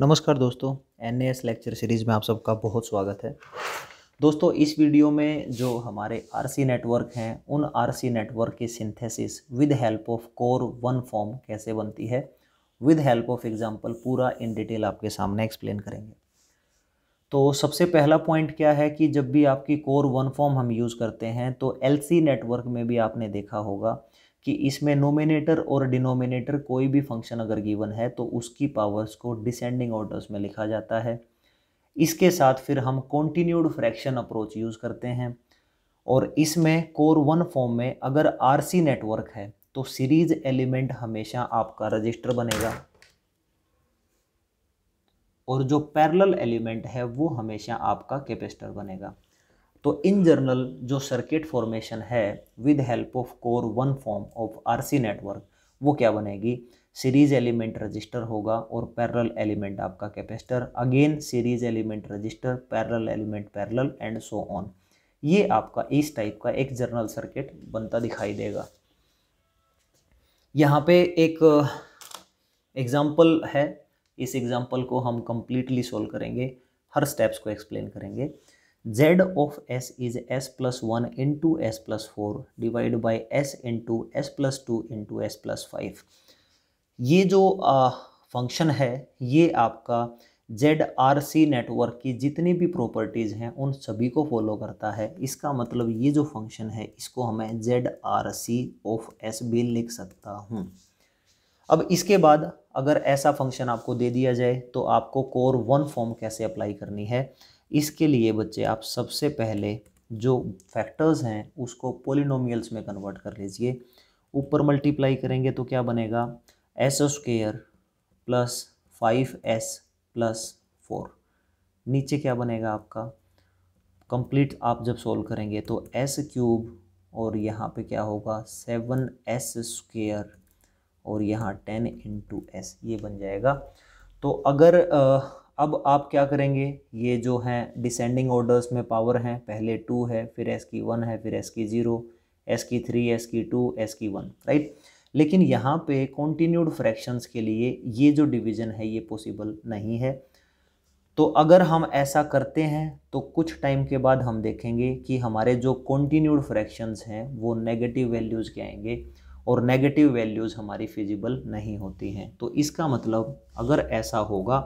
नमस्कार दोस्तों N lecture series में आप सबका बहुत स्वागत है दोस्तों इस वीडियो में जो हमारे आर नेटवर्क हैं उन आर नेटवर्क की synthesis with help of Cauer one form कैसे बनती है विद हेल्प ऑफ एग्जांपल पूरा इन डिटेल आपके सामने एक्सप्लेन करेंगे तो सबसे पहला पॉइंट क्या है कि जब भी आपकी कोर वन फॉर्म हम यूज़ करते हैं तो एल नेटवर्क में भी आपने देखा होगा कि इसमें नोमिनेटर और डिनोमिनेटर कोई भी फंक्शन अगर गिवन है तो उसकी पावर्स को डिसेंडिंग ऑर्डर्स में लिखा जाता है इसके साथ फिर हम कॉन्टीन्यूड फ्रैक्शन अप्रोच यूज़ करते हैं और इसमें कोर वन फॉर्म में अगर आर नेटवर्क है तो सीरीज एलिमेंट हमेशा आपका रजिस्टर बनेगा और जो पैरेलल एलिमेंट है वो हमेशा आपका कैपेसिटर बनेगा तो इन जर्नल जो सर्किट फॉर्मेशन है with help of Cauer one form of RC network वो क्या बनेगी सीरीज एलिमेंट रजिस्टर होगा और पैरल एलिमेंट आपका capacitor again series element resistor parallel element parallel and so on ये आपका इस टाइप का एक जर्नल सर्किट बनता दिखाई देगा यहाँ पे एक एग्जाम्पल uh, है इस एग्जाम्पल को हम कंप्लीटली सोल्व करेंगे हर स्टेप्स को एक्सप्लेन करेंगे z of s is s plus 1 into s plus 4 divided by s into s plus 2 into s plus 5 ये जो फंक्शन है ये आपका जेड आर सी नेटवर्क की जितनी भी प्रॉपर्टीज़ हैं उन सभी को फॉलो करता है इसका मतलब ये जो फंक्शन है इसको हमें Z R C of S भी लिख सकता हूँ अब इसके बाद अगर ऐसा फंक्शन आपको दे दिया जाए तो आपको कोर वन फॉर्म कैसे अप्लाई करनी है इसके लिए बच्चे आप सबसे पहले जो फैक्टर्स हैं उसको पोलिनोमियल्स में कन्वर्ट कर लीजिए ऊपर मल्टीप्लाई करेंगे तो क्या बनेगा S square plus five S plus four नीचे क्या बनेगा आपका कंप्लीट आप जब सोल्व करेंगे तो एस क्यूब और यहाँ पे क्या होगा सेवन एस स्क्वेयर और यहाँ टेन इंटू एस ये बन जाएगा तो अगर अब आप क्या करेंगे ये जो हैं डिसेंडिंग ऑर्डर्स में पावर हैं पहले टू है फिर एस की वन है फिर एस की ज़ीरो एस की थ्री एस की टू एस की वन राइट लेकिन यहाँ पे कॉन्टीन्यूड फ्रैक्शंस के लिए ये जो डिवीज़न है ये पॉसिबल नहीं है तो अगर हम ऐसा करते हैं तो कुछ टाइम के बाद हम देखेंगे कि हमारे जो कॉन्टीन्यूड फ्रैक्शंस हैं वो नेगेटिव वैल्यूज़ के आएंगे और नेगेटिव वैल्यूज़ हमारी फिजिबल नहीं होती हैं तो इसका मतलब अगर ऐसा होगा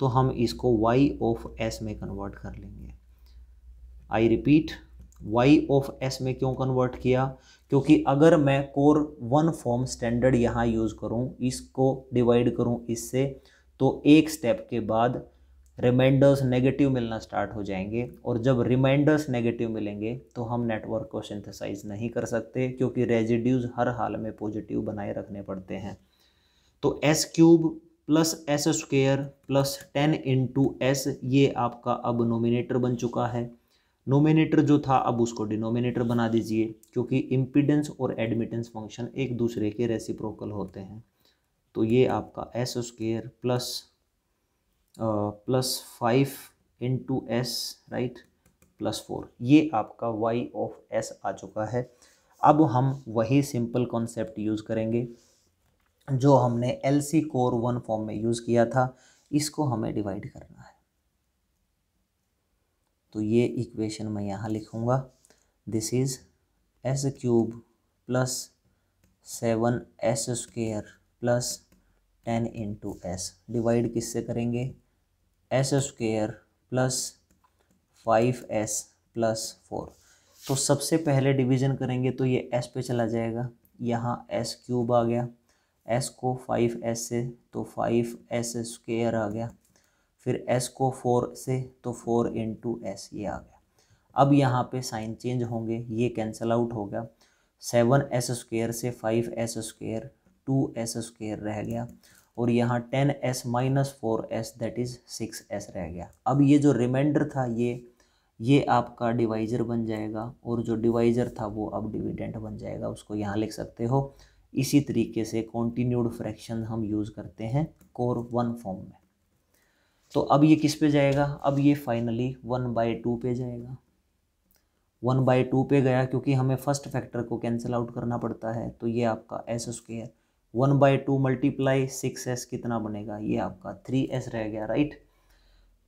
तो हम इसको y ऑफ s में कन्वर्ट कर लेंगे I repeat y of s में क्यों कन्वर्ट किया क्योंकि अगर मैं कोर वन फॉर्म स्टैंडर्ड यहाँ यूज़ करूँ इसको डिवाइड करूँ इससे तो एक स्टेप के बाद रिमाइंडर्स नेगेटिव मिलना स्टार्ट हो जाएंगे और जब रिमाइंडर्स नेगेटिव मिलेंगे तो हम नेटवर्क को सिंथेसाइज नहीं कर सकते क्योंकि रेजिड्यूज हर हाल में पॉजिटिव बनाए रखने पड़ते हैं तो s cube plus s square plus ten into s ये आपका अब नोमिनेटर बन चुका है नोमिनेटर जो था अब उसको डिनोमिनेटर बना दीजिए क्योंकि इम्पिडेंस और एडमिटेंस फंक्शन एक दूसरे के रेसिप्रोकल होते हैं तो ये आपका s square plus plus five into s right plus four ये आपका वाई ऑफ एस आ चुका है अब हम वही सिंपल कॉन्सेप्ट यूज़ करेंगे जो हमने L C Cauer one form में यूज़ किया था इसको हमें डिवाइड करना है तो ये इक्वेशन मैं यहाँ लिखूँगा this is s cube plus seven s square plus ten into s divide किससे करेंगे s square plus five S plus four तो सबसे पहले डिवीज़न करेंगे तो ये एस पे चला जाएगा यहाँ एस क्यूब आ गया एस को फाइव एस से तो फाइव एस स्क्र आ गया फिर एस को फोर से तो फोर इन टू एस ये आ गया अब यहाँ पे साइन चेंज होंगे ये कैंसिल आउट हो गया सेवन एस स्क्र से five s square two s square रह गया और यहाँ ten s minus four s that is six s रह गया अब ये जो रिमाइंडर था ये ये आपका डिवाइजर बन जाएगा और जो डिवाइजर था वो अब डिविडेंट बन जाएगा उसको यहाँ लिख सकते हो इसी तरीके से कॉन्टीन्यूड फ्रैक्शन हम यूज़ करते हैं कोर वन फॉर्म में तो अब ये किस पे जाएगा अब ये फाइनली वन बाई टू पे जाएगा वन बाई टू पे गया क्योंकि हमें फर्स्ट फैक्टर को कैंसिल आउट करना पड़ता है तो ये आपका s square one by two multiply six s कितना बनेगा ये आपका थ्री एस रह गया राइट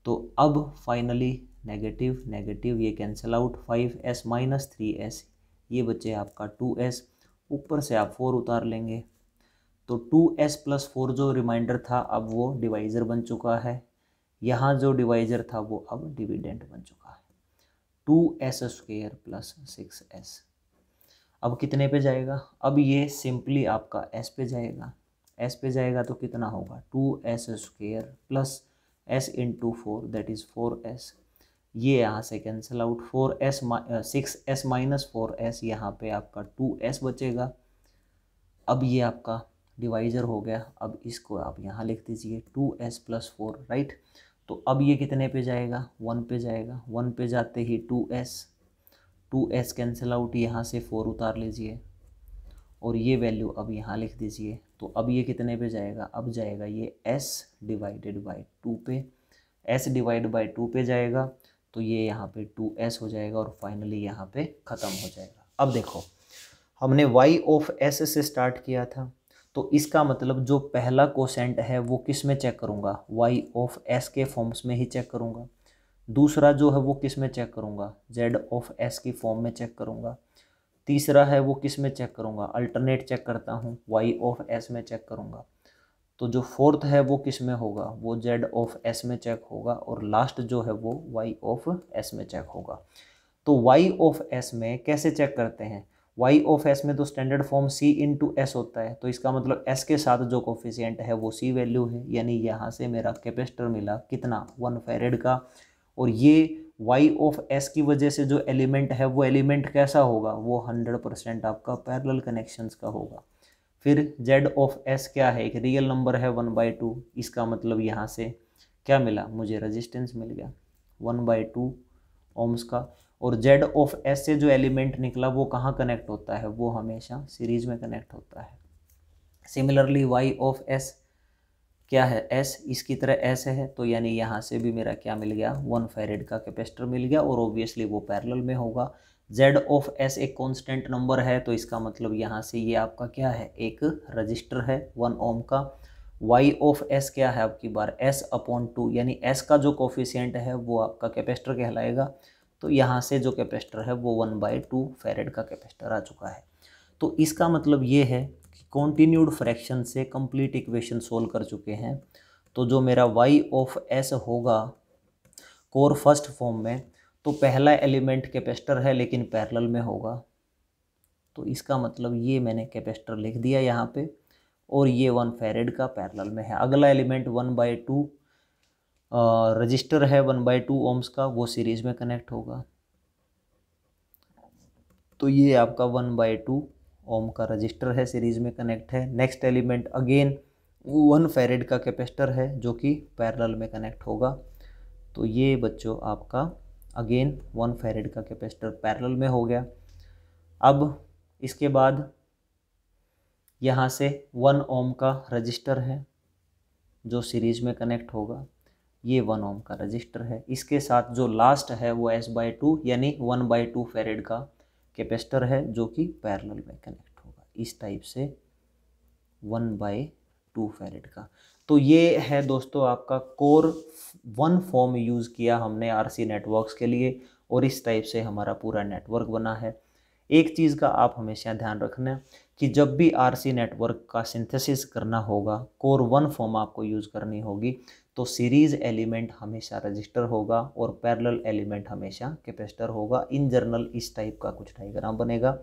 तो अब फाइनली नेगेटिव नेगेटिव ये cancel out five s minus three s ये बचे आपका टू एस ऊपर से आप फोर उतार लेंगे तो टू एस प्लस फोर जो रिमाइंडर था अब वो डिवाइज़र बन चुका है यहाँ जो डिवाइज़र था वो अब डिविडेंट बन चुका है two s square plus six s अब कितने पे जाएगा अब ये सिंपली आपका एस पे जाएगा एस पे जाएगा तो कितना होगा two s square plus s into four that is four s ये यहाँ से cancel out four s six s minus four s यहाँ पर आपका टू एस बचेगा अब ये आपका डिवाइजर हो गया अब इसको आप यहाँ लिख दीजिए two s plus four right तो अब ये कितने पे जाएगा वन पे जाएगा वन पे जाते ही two s two s cancel out यहाँ से फोर उतार लीजिए और ये वैल्यू अब यहाँ लिख दीजिए तो अब ये कितने पे जाएगा अब जाएगा ये एस डिवाइडेड बाई टू पे एस डिवाइड बाई टू पे जाएगा तो ये यहाँ पे टू एस हो जाएगा और फाइनली यहाँ पे ख़त्म हो जाएगा अब देखो हमने वाई ऑफ एस से स्टार्ट किया था तो इसका मतलब जो पहला कोसेंट है वो किस में चेक करूँगा वाई ऑफ एस के फॉर्म्स में ही चेक करूँगा दूसरा जो है वो किस में चेक करूँगा जेड ऑफ एस की फॉर्म में चेक करूँगा तीसरा है वो किस में चेक करूँगा अल्टरनेट चेक करता हूँ वाई ऑफ एस में चेक करूँगा तो जो फोर्थ है वो किस में होगा वो जेड ऑफ एस में चेक होगा और लास्ट जो है वो वाई ऑफ एस में चेक होगा तो वाई ऑफ एस में कैसे चेक करते हैं वाई ऑफ एस में तो standard form C in two s होता है तो इसका मतलब एस के साथ जो कोफिशियंट है वो सी वैल्यू है यानी यहाँ से मेरा कैपेसिटर मिला कितना वन फेरेड का और ये वाई ऑफ एस की वजह से जो एलिमेंट है वो एलिमेंट कैसा होगा वो हंड्रेड परसेंट आपका पैरल कनेक्शंस का होगा फिर z ऑफ s क्या है एक रियल नंबर है वन बाई टू इसका मतलब यहाँ से क्या मिला मुझे रजिस्टेंस मिल गया वन बाई टू ओम्स का और जेड ऑफ एस से जो एलिमेंट निकला वो कहाँ कनेक्ट होता है वो हमेशा सीरीज में कनेक्ट होता है सिमिलरली वाई ऑफ एस क्या है एस इसकी तरह एस है तो यानी यहाँ से भी मेरा क्या मिल गया वन फेरेड का कैपेसिटर मिल गया और ऑब्वियसली वो पैरेलल में होगा जेड ऑफ एस एक कांस्टेंट नंबर है तो इसका मतलब यहाँ से ये आपका क्या है एक रजिस्टर है वन ओम का वाई ऑफ एस क्या है आपकी बार एस अपॉन टू यानी एस का जो कोफिशियंट है वो आपका कैपेसिटर कहलाएगा तो यहाँ से जो कैपेसिटर है वो वन बाई टू फेरेड का कैपेसिटर आ चुका है तो इसका मतलब ये है कि कॉन्टीन्यूड फ्रैक्शन से कंप्लीट इक्वेशन सोल्व कर चुके हैं तो जो मेरा वाई ऑफ एस होगा कोर फर्स्ट फॉर्म में तो पहला एलिमेंट कैपेसिटर है लेकिन पैरेलल में होगा तो इसका मतलब ये मैंने कैपेसिटर लिख दिया यहाँ पे और ये वन फेरेड का पैरेलल में है अगला element one by two resistor है वन बाई टू ओम्स का वो सीरीज में कनेक्ट होगा तो ये आपका वन बाई टू ओम का रजिस्टर है सीरीज में कनेक्ट है next element again one farad का कैपेसिटर है जो कि पैरेलल में कनेक्ट होगा तो ये बच्चों आपका अगेन वन फेरेड का कैपेसिटर पैरेलल में हो गया अब इसके बाद यहाँ से वन ओम का रजिस्टर है जो सीरीज में कनेक्ट होगा ये वन ओम का रजिस्टर है इसके साथ जो लास्ट है वो एस बाई टू यानी वन बाई टू फेरेड का कैपेसिटर है जो कि पैरेलल में कनेक्ट होगा इस टाइप से वन बाई टू फेरेड का तो ये है दोस्तों आपका कोर वन फॉर्म यूज़ किया हमने आरसी नेटवर्क्स के लिए और इस टाइप से हमारा पूरा नेटवर्क बना है एक चीज़ का आप हमेशा ध्यान रखना कि जब भी आरसी नेटवर्क का सिंथेसिस करना होगा कोर वन फॉर्म आपको यूज़ करनी होगी तो सीरीज़ एलिमेंट हमेशा रजिस्टर होगा और पैरेलल एलिमेंट हमेशा कैपेसिटर होगा इन जर्नल इस टाइप का कुछ डाइग्राम बनेगा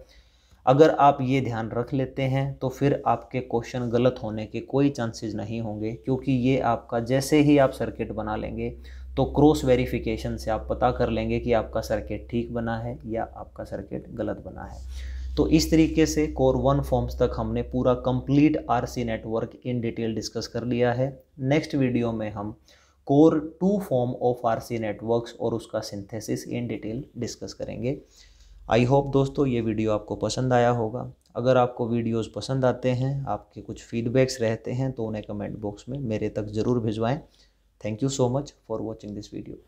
अगर आप ये ध्यान रख लेते हैं तो फिर आपके क्वेश्चन गलत होने के कोई चांसेस नहीं होंगे क्योंकि ये आपका जैसे ही आप सर्किट बना लेंगे तो क्रॉस वेरिफिकेशन से आप पता कर लेंगे कि आपका सर्किट ठीक बना है या आपका सर्किट गलत बना है तो इस तरीके से कोर वन फॉर्म्स तक हमने पूरा complete RC network in detail discuss कर लिया है नेक्स्ट वीडियो में हम Cauer two form of RC networks और उसका सिंथेसिस इन डिटेल डिस्कस करेंगे आई होप दोस्तों ये वीडियो आपको पसंद आया होगा अगर आपको वीडियोस पसंद आते हैं आपके कुछ फीडबैक्स रहते हैं तो उन्हें कमेंट बॉक्स में मेरे तक ज़रूर भिजवाएं thank you so much for watching this video